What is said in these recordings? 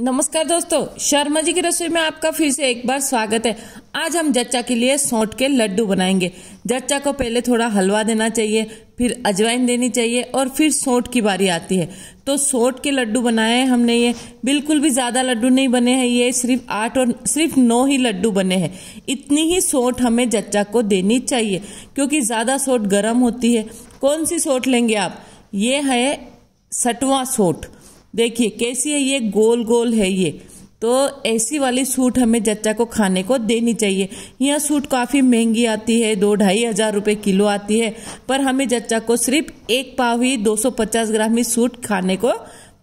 नमस्कार दोस्तों शर्मा जी की रसोई में आपका फिर से एक बार स्वागत है आज हम जच्चा के लिए सौंठ के लड्डू बनाएंगे जच्चा को पहले थोड़ा हलवा देना चाहिए फिर अजवाइन देनी चाहिए और फिर सौंठ की बारी आती है तो सौंठ के लड्डू बनाए हैं हमने ये बिल्कुल भी ज़्यादा लड्डू नहीं बने हैं ये सिर्फ आठ और सिर्फ नौ ही लड्डू बने हैं इतनी ही सौंठ हमें जच्चा को देनी चाहिए क्योंकि ज़्यादा सौंठ गर्म होती है कौन सी सौंठ लेंगे आप ये है सटवा सौंठ देखिए कैसी है ये गोल गोल है ये तो ऐसी वाली सूट हमें जच्चा को खाने को देनी चाहिए यह सूट काफ़ी महंगी आती है दो ढाई हज़ार रुपये किलो आती है पर हमें जच्चा को सिर्फ एक पाव ही 250 ग्राम ही सूट खाने को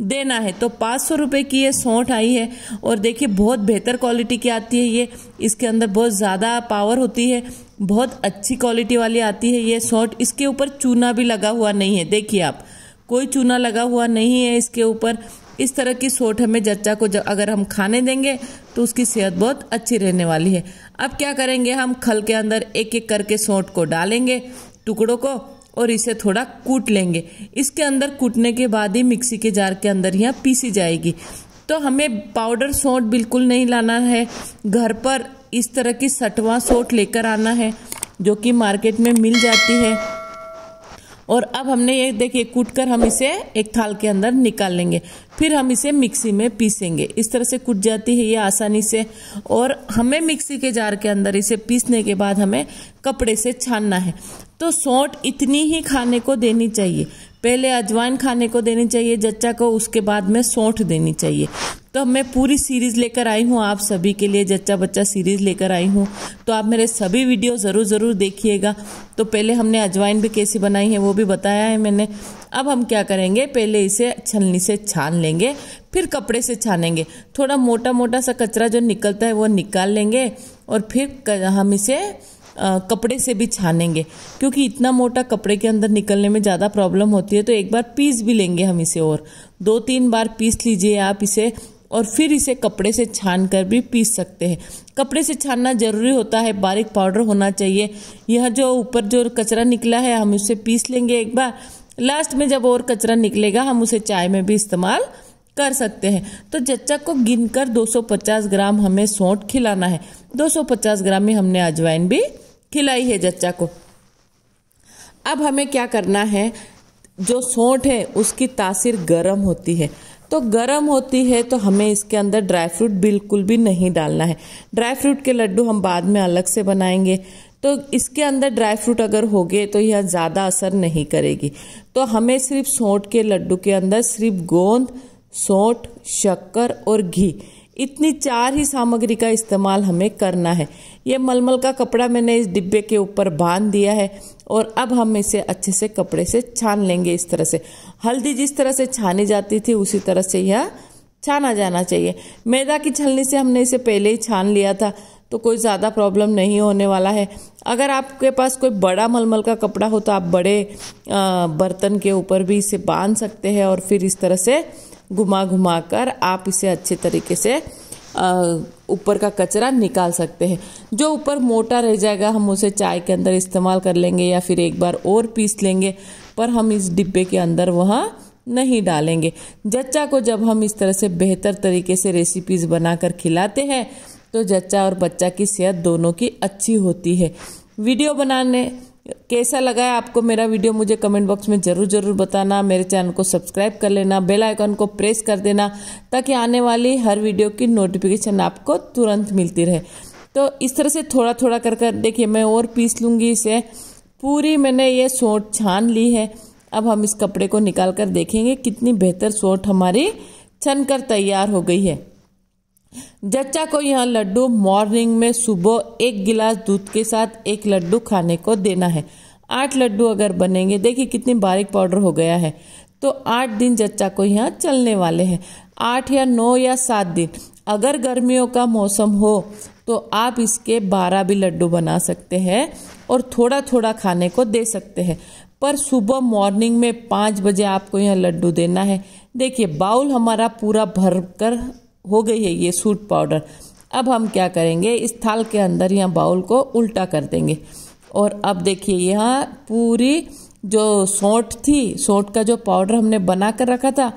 देना है तो पाँच सौ रुपये की ये सौंठ आई है और देखिए बहुत बेहतर क्वालिटी की आती है ये इसके अंदर बहुत ज़्यादा पावर होती है बहुत अच्छी क्वालिटी वाली आती है ये सौंठ इसके ऊपर चूना भी लगा हुआ नहीं है देखिए आप कोई चूना लगा हुआ नहीं है इसके ऊपर इस तरह की सोट हमें जच्चा को जब अगर हम खाने देंगे तो उसकी सेहत बहुत अच्छी रहने वाली है अब क्या करेंगे हम खल के अंदर एक एक करके सोट को डालेंगे टुकड़ों को और इसे थोड़ा कूट लेंगे इसके अंदर कूटने के बाद ही मिक्सी के जार के अंदर यहाँ पीसी जाएगी तो हमें पाउडर सोट बिल्कुल नहीं लाना है घर पर इस तरह की सटवा सोट लेकर आना है जो कि मार्केट में मिल जाती है और अब हमने ये देखिए कूटकर हम इसे एक थाल के अंदर निकाल लेंगे फिर हम इसे मिक्सी में पीसेंगे इस तरह से कूट जाती है ये आसानी से और हमें मिक्सी के जार के अंदर इसे पीसने के बाद हमें कपड़े से छानना है तो सौंठ इतनी ही खाने को देनी चाहिए पहले अजवाइन खाने को देनी चाहिए जच्चा को उसके बाद में सौंठ देनी चाहिए तो अब मैं पूरी सीरीज़ लेकर आई हूँ आप सभी के लिए जच्चा बच्चा सीरीज़ लेकर आई हूँ तो आप मेरे सभी वीडियो ज़रूर ज़रूर देखिएगा तो पहले हमने अजवाइन भी कैसी बनाई है वो भी बताया है मैंने अब हम क्या करेंगे पहले इसे छलनी से छान लेंगे फिर कपड़े से छानेंगे थोड़ा मोटा मोटा सा कचरा जो निकलता है वो निकाल लेंगे और फिर हम इसे आ, कपड़े से भी छानेंगे क्योंकि इतना मोटा कपड़े के अंदर निकलने में ज़्यादा प्रॉब्लम होती है तो एक बार पीस भी लेंगे हम इसे और दो तीन बार पीस लीजिए आप इसे और फिर इसे कपड़े से छान कर भी पीस सकते हैं कपड़े से छानना ज़रूरी होता है बारीक पाउडर होना चाहिए यह जो ऊपर जो कचरा निकला है हम उसे पीस लेंगे एक बार लास्ट में जब और कचरा निकलेगा हम उसे चाय में भी इस्तेमाल कर सकते हैं तो जच्चा को गिनकर 250 ग्राम हमें सौंठ खिलाना है 250 ग्राम में हमने अजवाइन भी खिलाई है जच्चा को अब हमें क्या करना है जो सौंठ है उसकी तासीर गर्म होती है तो गर्म होती है तो हमें इसके अंदर ड्राई फ्रूट बिल्कुल भी नहीं डालना है ड्राई फ्रूट के लड्डू हम बाद में अलग से बनाएंगे तो इसके अंदर ड्राई फ्रूट अगर हो गए तो यह ज़्यादा असर नहीं करेगी तो हमें सिर्फ सौंठ के लड्डू के अंदर सिर्फ गोंद सौंठ शक्कर और घी इतनी चार ही सामग्री का इस्तेमाल हमें करना है ये मलमल का कपड़ा मैंने इस डिब्बे के ऊपर बांध दिया है और अब हम इसे अच्छे से कपड़े से छान लेंगे इस तरह से हल्दी जिस तरह से छानी जाती थी उसी तरह से यह छाना जाना चाहिए मैदा की छलनी से हमने इसे पहले ही छान लिया था तो कोई ज़्यादा प्रॉब्लम नहीं होने वाला है अगर आपके पास कोई बड़ा मलमल का कपड़ा हो तो आप बड़े बर्तन के ऊपर भी इसे बांध सकते हैं और फिर इस तरह से घुमा घुमा कर आप इसे अच्छे तरीके से ऊपर का कचरा निकाल सकते हैं जो ऊपर मोटा रह जाएगा हम उसे चाय के अंदर इस्तेमाल कर लेंगे या फिर एक बार और पीस लेंगे पर हम इस डिब्बे के अंदर वहाँ नहीं डालेंगे जच्चा को जब हम इस तरह से बेहतर तरीके से रेसिपीज़ बनाकर खिलाते हैं तो जच्चा और बच्चा की सेहत दोनों की अच्छी होती है वीडियो बनाने कैसा लगा है आपको मेरा वीडियो मुझे कमेंट बॉक्स में ज़रूर ज़रूर बताना मेरे चैनल को सब्सक्राइब कर लेना बेल आइकन को प्रेस कर देना ताकि आने वाली हर वीडियो की नोटिफिकेशन आपको तुरंत मिलती रहे तो इस तरह से थोड़ा थोड़ा कर कर देखिए मैं और पीस लूँगी इसे पूरी मैंने ये सोट छान ली है अब हम इस कपड़े को निकाल कर देखेंगे कितनी बेहतर सोट हमारी छन कर तैयार हो गई है जच्चा को यह लड्डू मॉर्निंग में सुबह एक गिलास दूध के साथ एक लड्डू खाने को देना है आठ लड्डू अगर बनेंगे देखिए कितनी बारीक पाउडर हो गया है तो आठ दिन जच्चा को यहाँ चलने वाले हैं आठ या नौ या सात दिन अगर गर्मियों का मौसम हो तो आप इसके बारह भी लड्डू बना सकते हैं और थोड़ा थोड़ा खाने को दे सकते हैं पर सुबह मॉर्निंग में पाँच बजे आपको यह लड्डू देना है देखिए बाउल हमारा पूरा भर कर हो गई है ये सूट पाउडर अब हम क्या करेंगे इस थाल के अंदर या बाउल को उल्टा कर देंगे और अब देखिए यहाँ पूरी जो सौट थी सौट का जो पाउडर हमने बना कर रखा था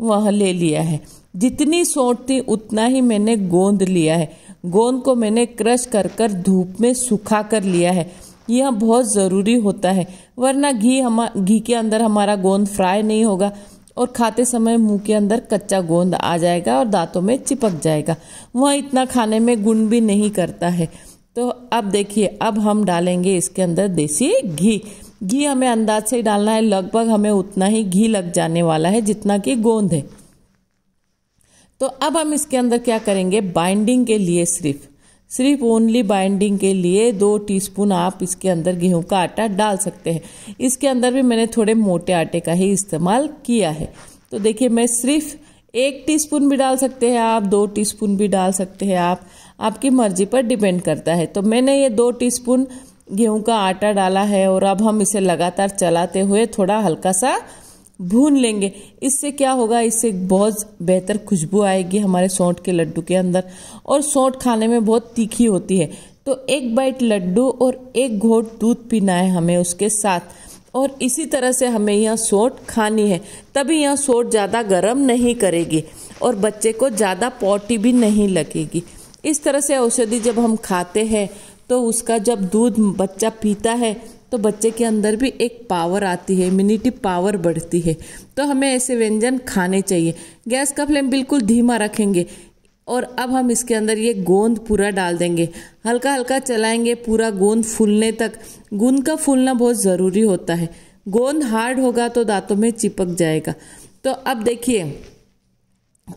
वह ले लिया है जितनी सौट थी उतना ही मैंने गोंद लिया है गोंद को मैंने क्रश कर कर धूप में सुखा कर लिया है यह बहुत ज़रूरी होता है वरना घी हम घी के अंदर हमारा गोंद फ्राई नहीं होगा और खाते समय मुंह के अंदर कच्चा गोंद आ जाएगा और दांतों में चिपक जाएगा वह इतना खाने में गुण भी नहीं करता है तो अब देखिए अब हम डालेंगे इसके अंदर देसी घी घी हमें अंदाज से ही डालना है लगभग हमें उतना ही घी लग जाने वाला है जितना कि गोंद है तो अब हम इसके अंदर क्या करेंगे बाइंडिंग के लिए सिर्फ सिर्फ ओनली बाइंडिंग के लिए दो टीस्पून आप इसके अंदर गेहूं का आटा डाल सकते हैं इसके अंदर भी मैंने थोड़े मोटे आटे का ही इस्तेमाल किया है तो देखिए मैं सिर्फ एक टीस्पून भी डाल सकते हैं आप दो टीस्पून भी डाल सकते हैं आप आपकी मर्जी पर डिपेंड करता है तो मैंने ये दो टीस्पून गेहूं का आटा डाला है और अब हम इसे लगातार चलाते हुए थोड़ा हल्का सा भून लेंगे इससे क्या होगा इससे बहुत बेहतर खुशबू आएगी हमारे सौंठ के लड्डू के अंदर और सौंठ खाने में बहुत तीखी होती है तो एक बाइट लड्डू और एक घोट दूध पीना है हमें उसके साथ और इसी तरह से हमें यह सोट खानी है तभी यह सोट ज़्यादा गर्म नहीं करेगी और बच्चे को ज़्यादा पॉटी भी नहीं लगेगी इस तरह से औषधि जब हम खाते हैं तो उसका जब दूध बच्चा पीता है तो बच्चे के अंदर भी एक पावर आती है इम्यूनिटी पावर बढ़ती है तो हमें ऐसे व्यंजन खाने चाहिए गैस का फ्लेम बिल्कुल धीमा रखेंगे और अब हम इसके अंदर ये गोंद पूरा डाल देंगे हल्का हल्का चलाएंगे पूरा गोंद फूलने तक गोंद का फूलना बहुत ज़रूरी होता है गोंद हार्ड होगा तो दांतों में चिपक जाएगा तो अब देखिए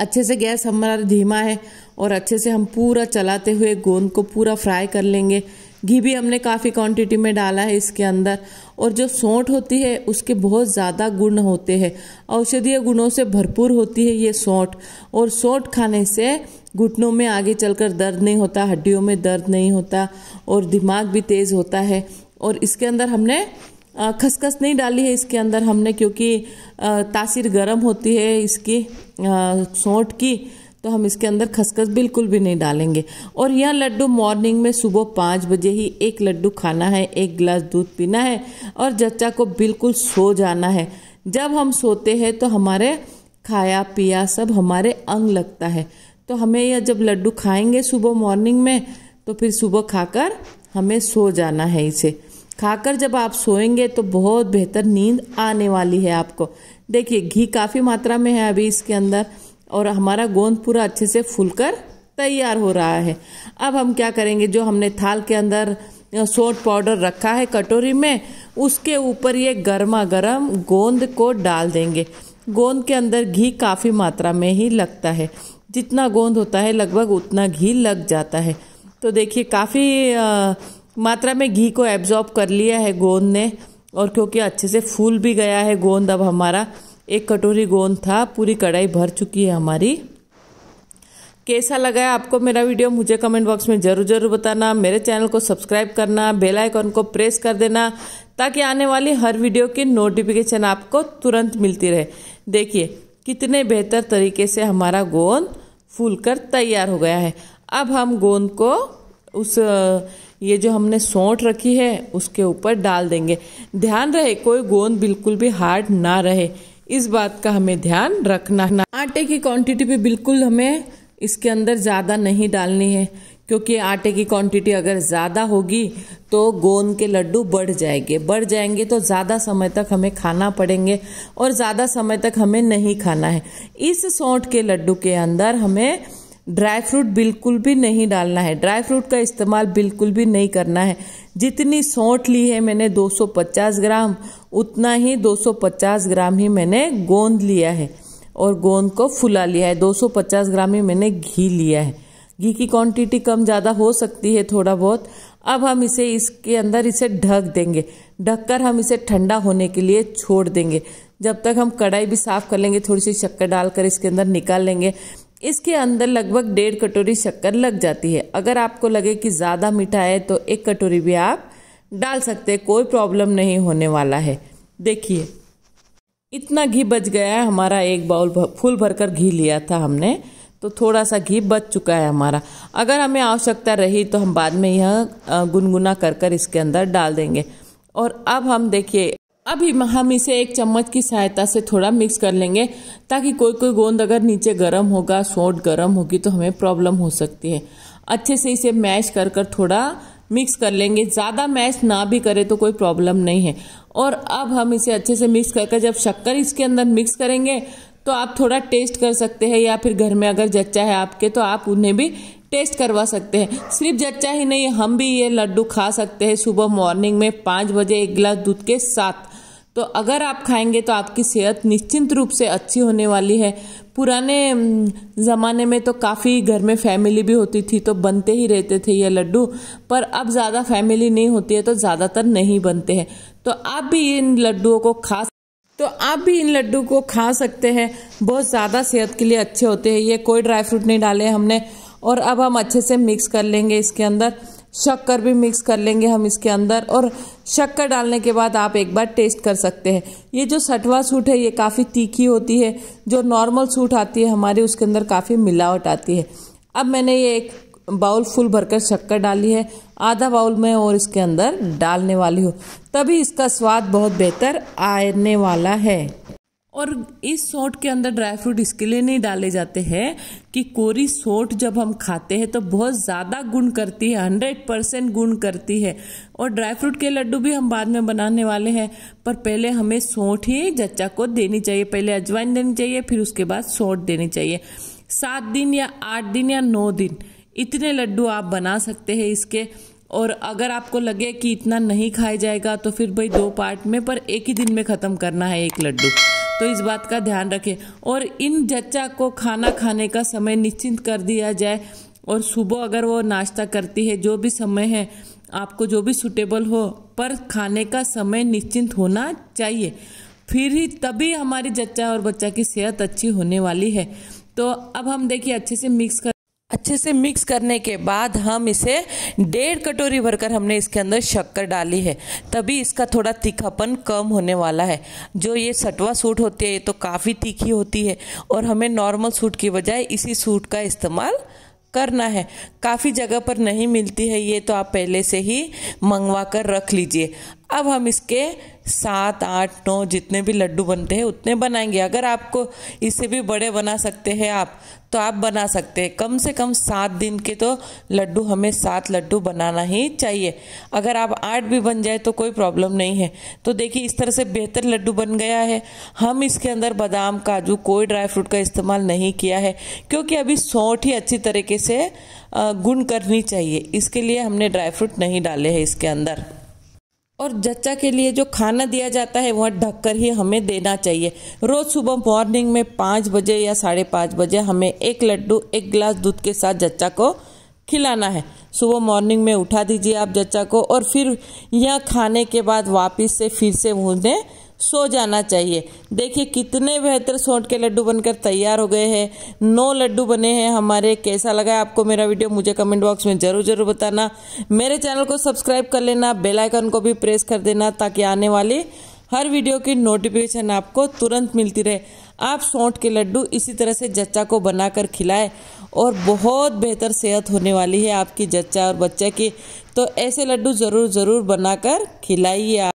अच्छे से गैस हमारा धीमा है और अच्छे से हम पूरा चलाते हुए गोंद को पूरा फ्राई कर लेंगे घी भी हमने काफ़ी क्वांटिटी में डाला है इसके अंदर और जो सौंठ होती है उसके बहुत ज़्यादा गुण होते हैं औषधीय गुणों से भरपूर होती है ये सौंठ और सौंठ खाने से घुटनों में आगे चलकर दर्द नहीं होता हड्डियों में दर्द नहीं होता और दिमाग भी तेज़ होता है और इसके अंदर हमने खसखस नहीं डाली है इसके अंदर हमने क्योंकि तासीर गर्म होती है इसकी सौंठ की तो हम इसके अंदर खसखस बिल्कुल भी नहीं डालेंगे और यह लड्डू मॉर्निंग में सुबह पाँच बजे ही एक लड्डू खाना है एक गिलास दूध पीना है और जच्चा को बिल्कुल सो जाना है जब हम सोते हैं तो हमारे खाया पिया सब हमारे अंग लगता है तो हमें यह जब लड्डू खाएंगे सुबह मॉर्निंग में तो फिर सुबह खाकर हमें सो जाना है इसे खाकर जब आप सोएंगे तो बहुत बेहतर नींद आने वाली है आपको देखिए घी काफ़ी मात्रा में है अभी इसके अंदर और हमारा गोंद पूरा अच्छे से फूलकर तैयार हो रहा है अब हम क्या करेंगे जो हमने थाल के अंदर सोट पाउडर रखा है कटोरी में उसके ऊपर ये गर्मा गर्म गोंद को डाल देंगे गोंद के अंदर घी काफ़ी मात्रा में ही लगता है जितना गोंद होता है लगभग उतना घी लग जाता है तो देखिए काफ़ी मात्रा में घी को एब्जॉर्ब कर लिया है गोंद ने और क्योंकि अच्छे से फूल भी गया है गोंद अब हमारा एक कटोरी गोंद था पूरी कढ़ाई भर चुकी है हमारी कैसा लगा है आपको मेरा वीडियो मुझे कमेंट बॉक्स में ज़रूर ज़रूर बताना मेरे चैनल को सब्सक्राइब करना बेल आइकन को प्रेस कर देना ताकि आने वाली हर वीडियो की नोटिफिकेशन आपको तुरंत मिलती रहे देखिए कितने बेहतर तरीके से हमारा गोंद फूल कर तैयार हो गया है अब हम गोंद को उस ये जो हमने सौंठ रखी है उसके ऊपर डाल देंगे ध्यान रहे कोई गोंद बिल्कुल भी हार्ड ना रहे इस बात का हमें ध्यान रखना है आटे की क्वांटिटी भी बिल्कुल हमें इसके अंदर ज़्यादा नहीं डालनी है क्योंकि आटे की क्वांटिटी अगर ज़्यादा होगी तो गोंद के लड्डू बढ़ जाएंगे बढ़ जाएंगे तो ज़्यादा समय तक हमें खाना पड़ेंगे और ज़्यादा समय तक हमें नहीं खाना है इस सौठ के लड्डू के अंदर हमें ड्राई फ्रूट बिल्कुल भी नहीं डालना है ड्राई फ्रूट का इस्तेमाल बिल्कुल भी नहीं करना है जितनी सौठ ली है मैंने 250 ग्राम उतना ही 250 ग्राम ही मैंने गोंद लिया है और गोंद को फुला लिया है 250 ग्राम ही मैंने घी लिया है घी की क्वांटिटी कम ज़्यादा हो सकती है थोड़ा बहुत अब हम इसे इसके अंदर इसे ढक देंगे ढककर हम इसे ठंडा होने के लिए छोड़ देंगे जब तक हम कढ़ाई भी साफ़ कर लेंगे थोड़ी सी शक्कर डालकर इसके अंदर निकाल लेंगे इसके अंदर लगभग डेढ़ कटोरी शक्कर लग जाती है अगर आपको लगे कि ज़्यादा मीठा है तो एक कटोरी भी आप डाल सकते कोई प्रॉब्लम नहीं होने वाला है देखिए इतना घी बच गया है हमारा एक बाउल फुल भरकर घी लिया था हमने तो थोड़ा सा घी बच चुका है हमारा अगर हमें आवश्यकता रही तो हम बाद में यह गुनगुना कर कर इसके अंदर डाल देंगे और अब हम देखिए अभी हम इसे एक चम्मच की सहायता से थोड़ा मिक्स कर लेंगे ताकि कोई कोई गोंद अगर नीचे गर्म होगा सोट गर्म होगी तो हमें प्रॉब्लम हो सकती है अच्छे से इसे मैश कर कर थोड़ा मिक्स कर लेंगे ज़्यादा मैश ना भी करें तो कोई प्रॉब्लम नहीं है और अब हम इसे अच्छे से मिक्स करके जब शक्कर इसके अंदर मिक्स करेंगे तो आप थोड़ा टेस्ट कर सकते हैं या फिर घर में अगर जच्चा है आपके तो आप उन्हें भी टेस्ट करवा सकते हैं सिर्फ जच्चा ही नहीं हम भी ये लड्डू खा सकते हैं सुबह मॉर्निंग में पाँच बजे एक गिलास दूध के साथ तो अगर आप खाएंगे तो आपकी सेहत निश्चिंत रूप से अच्छी होने वाली है पुराने ज़माने में तो काफ़ी घर में फैमिली भी होती थी तो बनते ही रहते थे ये लड्डू पर अब ज़्यादा फैमिली नहीं होती है तो ज़्यादातर नहीं बनते हैं तो आप भी इन लड्डुओं को खा तो आप भी इन लड्डू को खा सकते हैं बहुत ज़्यादा सेहत के लिए अच्छे होते हैं ये कोई ड्राई फ्रूट नहीं डाले हमने और अब हम अच्छे से मिक्स कर लेंगे इसके अंदर शक्कर भी मिक्स कर लेंगे हम इसके अंदर और शक्कर डालने के बाद आप एक बार टेस्ट कर सकते हैं ये जो सठवा सूट है ये काफ़ी तीखी होती है जो नॉर्मल सूट आती है हमारे उसके अंदर काफ़ी मिलावट आती है अब मैंने ये एक बाउल फुल भरकर शक्कर डाली है आधा बाउल में और इसके अंदर डालने वाली हूँ तभी इसका स्वाद बहुत बेहतर आने वाला है और इस सोट के अंदर ड्राई फ्रूट इसके लिए नहीं डाले जाते हैं कि कोरी सोट जब हम खाते हैं तो बहुत ज़्यादा गुण करती है हंड्रेड परसेंट गुण करती है और ड्राई फ्रूट के लड्डू भी हम बाद में बनाने वाले हैं पर पहले हमें सोट ही जच्चा को देनी चाहिए पहले अजवाइन देनी चाहिए फिर उसके बाद सोट देनी चाहिए सात दिन या आठ दिन या नौ दिन इतने लड्डू आप बना सकते हैं इसके और अगर आपको लगे कि इतना नहीं खाया जाएगा तो फिर भाई दो पार्ट में पर एक ही दिन में ख़त्म करना है एक लड्डू तो इस बात का ध्यान रखें और इन जच्चा को खाना खाने का समय निश्चिंत कर दिया जाए और सुबह अगर वो नाश्ता करती है जो भी समय है आपको जो भी सुटेबल हो पर खाने का समय निश्चिंत होना चाहिए फिर ही तभी हमारी जच्चा और बच्चा की सेहत अच्छी होने वाली है तो अब हम देखिए अच्छे से मिक्स कर अच्छे से मिक्स करने के बाद हम इसे डेढ़ कटोरी भरकर हमने इसके अंदर शक्कर डाली है तभी इसका थोड़ा तीखापन कम होने वाला है जो ये सटवा सूट होती है ये तो काफ़ी तीखी होती है और हमें नॉर्मल सूट की बजाय इसी सूट का इस्तेमाल करना है काफ़ी जगह पर नहीं मिलती है ये तो आप पहले से ही मंगवा कर रख लीजिए अब हम इसके सात आठ नौ जितने भी लड्डू बनते हैं उतने बनाएंगे अगर आपको इससे भी बड़े बना सकते हैं आप तो आप बना सकते हैं कम से कम सात दिन के तो लड्डू हमें सात लड्डू बनाना ही चाहिए अगर आप आठ भी बन जाए तो कोई प्रॉब्लम नहीं है तो देखिए इस तरह से बेहतर लड्डू बन गया है हम इसके अंदर बादाम काजू कोई ड्राई फ्रूट का इस्तेमाल नहीं किया है क्योंकि अभी सौठ ही अच्छी तरीके से गुण करनी चाहिए इसके लिए हमने ड्राई फ्रूट नहीं डाले हैं इसके अंदर और जच्चा के लिए जो खाना दिया जाता है वह ढककर ही हमें देना चाहिए रोज़ सुबह मॉर्निंग में पाँच बजे या साढ़े पाँच बजे हमें एक लड्डू एक गिलास दूध के साथ जच्चा को खिलाना है सुबह मॉर्निंग में उठा दीजिए आप जच्चा को और फिर यह खाने के बाद वापस से फिर से उन्हें सो जाना चाहिए देखिए कितने बेहतर सोंठ के लड्डू बनकर तैयार हो गए हैं नौ लड्डू बने हैं हमारे कैसा लगा आपको मेरा वीडियो मुझे कमेंट बॉक्स में ज़रूर ज़रूर बताना मेरे चैनल को सब्सक्राइब कर लेना बेल आइकन को भी प्रेस कर देना ताकि आने वाली हर वीडियो की नोटिफिकेशन आपको तुरंत मिलती रहे आप सौंठ के लड्डू इसी तरह से जच्चा को बनाकर खिलाएं और बहुत बेहतर सेहत होने वाली है आपकी जच्चा और बच्चा की तो ऐसे लड्डू ज़रूर ज़रूर बनाकर खिलाइए आप